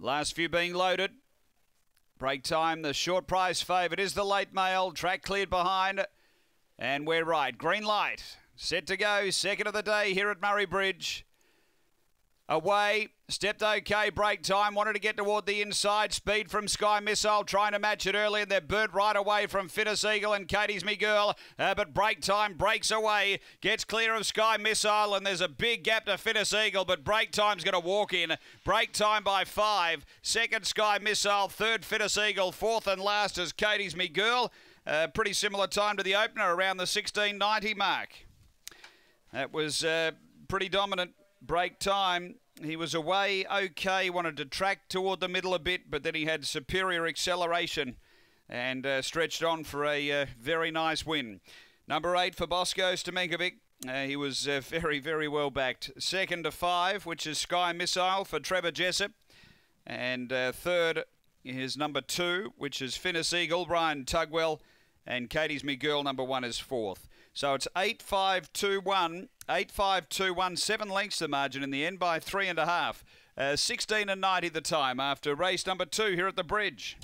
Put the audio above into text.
Last few being loaded. Break time. The short price favourite is the late mail. Track cleared behind. And we're right. Green light. Set to go. Second of the day here at Murray Bridge. Away, stepped okay, break time, wanted to get toward the inside. Speed from Sky Missile, trying to match it early, and they're burnt right away from Finnis Eagle and Katie's Me Girl. Uh, but break time breaks away, gets clear of Sky Missile, and there's a big gap to Finnis Eagle, but break time's going to walk in. Break time by five. Second Sky Missile, third Finnis Eagle, fourth and last is Katie's Me Girl. Uh, pretty similar time to the opener, around the 1690 mark. That was uh, pretty dominant break time. He was away okay, wanted to track toward the middle a bit, but then he had superior acceleration and uh, stretched on for a uh, very nice win. Number eight for Bosco Stamenkovic. Uh, he was uh, very, very well backed. Second to five, which is Sky Missile for Trevor Jessup. And uh, third is number two, which is Finnis Eagle, Brian Tugwell. And Katie's Me Girl, number one, is fourth. So it's 8521. seven lengths the margin in the end by three and a half. Uh, 16 and 90 the time after race number two here at the bridge.